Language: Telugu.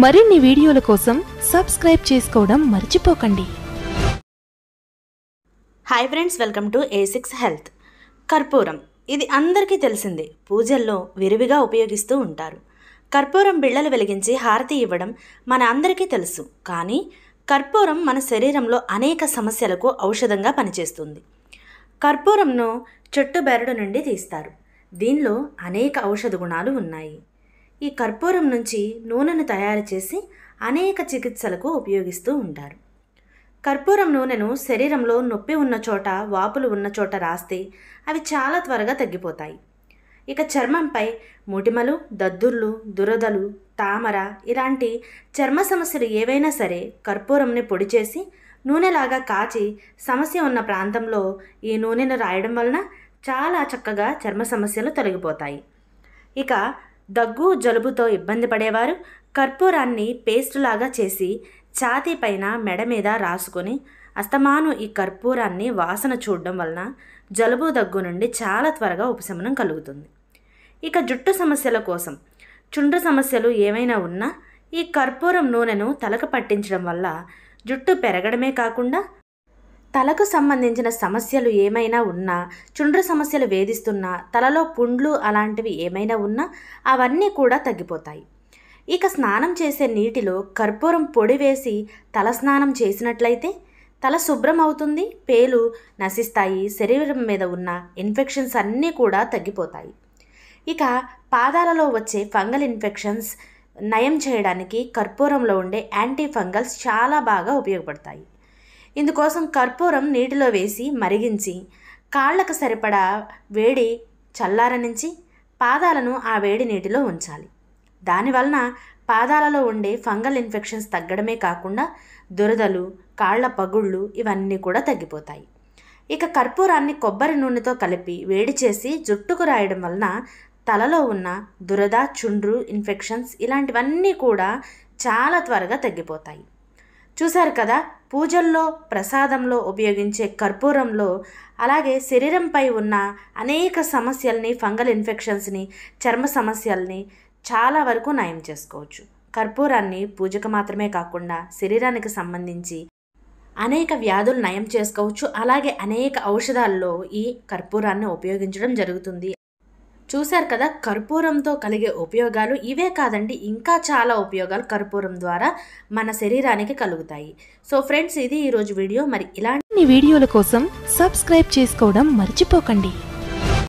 మరిన్ని వీడియోల కోసం సబ్స్క్రైబ్ చేసుకోవడం మర్చిపోకండి hi friends welcome to A six health కర్పూరం ఇది అందరికీ తెలిసిందే పూజల్లో విరివిగా ఉపయోగిస్తూ ఉంటారు కర్పూరం బిళ్ళలు వెలిగించి హారతి ఇవ్వడం మన అందరికీ తెలుసు కానీ కర్పూరం మన శరీరంలో అనేక సమస్యలకు ఔషధంగా పనిచేస్తుంది కర్పూరంను చెట్టు బెరడు నుండి తీస్తారు దీనిలో అనేక ఔషధ గుణాలు ఉన్నాయి ఈ కర్పూరం నుంచి నూనెను తయారు చేసి అనేక చికిత్సలకు ఉపయోగిస్తూ ఉంటారు కర్పూరం నూనెను శరీరంలో నొప్పి ఉన్న చోట వాపులు ఉన్న చోట రాస్తే అవి చాలా త్వరగా తగ్గిపోతాయి ఇక చర్మంపై మొటిమలు దద్దుర్లు దురదలు తామర ఇలాంటి చర్మ సమస్యలు ఏవైనా సరే కర్పూరంని పొడి చేసి నూనెలాగా కాచి సమస్య ఉన్న ప్రాంతంలో ఈ నూనెను రాయడం వలన చాలా చక్కగా చర్మ సమస్యలు తొలగిపోతాయి ఇక దగ్గు జలుబుతో ఇబ్బంది పడేవారు కర్పూరాన్ని పేస్టులాగా చేసి ఛాతీ పైన మెడ మీద రాసుకొని అస్తమాను ఈ కర్పూరాన్ని వాసన చూడడం వలన జలుబు దగ్గు నుండి చాలా త్వరగా ఉపశమనం కలుగుతుంది ఇక జుట్టు సమస్యల కోసం చుండ్రు సమస్యలు ఏమైనా ఉన్నా ఈ కర్పూరం నూనెను తలకు పట్టించడం వల్ల జుట్టు పెరగడమే కాకుండా తలకు సంబంధించిన సమస్యలు ఏమైనా ఉన్నా చుండ్రు సమస్యలు వేధిస్తున్నా తలలో పుండ్లు అలాంటివి ఏమైనా ఉన్నా అవన్నీ కూడా తగ్గిపోతాయి ఇక స్నానం చేసే నీటిలో కర్పూరం పొడి వేసి తల స్నానం చేసినట్లయితే తల శుభ్రం అవుతుంది పేలు నశిస్తాయి శరీరం మీద ఉన్న ఇన్ఫెక్షన్స్ అన్నీ కూడా తగ్గిపోతాయి ఇక పాదాలలో వచ్చే ఫంగల్ ఇన్ఫెక్షన్స్ నయం చేయడానికి కర్పూరంలో ఉండే యాంటీ ఫంగల్స్ చాలా బాగా ఉపయోగపడతాయి ఇందుకోసం కర్పూరం నీటిలో వేసి మరిగించి కాళ్ళకు సరిపడా వేడి చల్లారనించి పాదాలను ఆ వేడి నీటిలో ఉంచాలి దానివలన పాదాలలో ఉండే ఫంగల్ ఇన్ఫెక్షన్స్ తగ్గడమే కాకుండా దురదలు కాళ్ల పగుళ్ళు ఇవన్నీ కూడా తగ్గిపోతాయి ఇక కర్పూరాన్ని కొబ్బరి నూనెతో కలిపి వేడి చేసి జుట్టుకు రాయడం వలన తలలో ఉన్న దురద చుండ్రు ఇన్ఫెక్షన్స్ ఇలాంటివన్నీ కూడా చాలా త్వరగా తగ్గిపోతాయి చూశారు కదా పూజల్లో ప్రసాదంలో ఉపయోగించే కర్పూరంలో అలాగే శరీరంపై ఉన్న అనేక సమస్యల్ని ఫంగల్ ఇన్ఫెక్షన్స్ని చర్మ సమస్యల్ని చాలా వరకు నయం చేసుకోవచ్చు కర్పూరాన్ని పూజకు మాత్రమే కాకుండా శరీరానికి సంబంధించి అనేక వ్యాధులు నయం చేసుకోవచ్చు అలాగే అనేక ఔషధాల్లో ఈ కర్పూరాన్ని ఉపయోగించడం జరుగుతుంది చూశారు కదా కర్పూరంతో కలిగే ఉపయోగాలు ఇవే కాదండి ఇంకా చాలా ఉపయోగాలు కర్పూరం ద్వారా మన శరీరానికి కలుగుతాయి సో ఫ్రెండ్స్ ఇది ఈరోజు వీడియో మరి ఇలాంటి వీడియోల కోసం సబ్స్క్రైబ్ చేసుకోవడం మర్చిపోకండి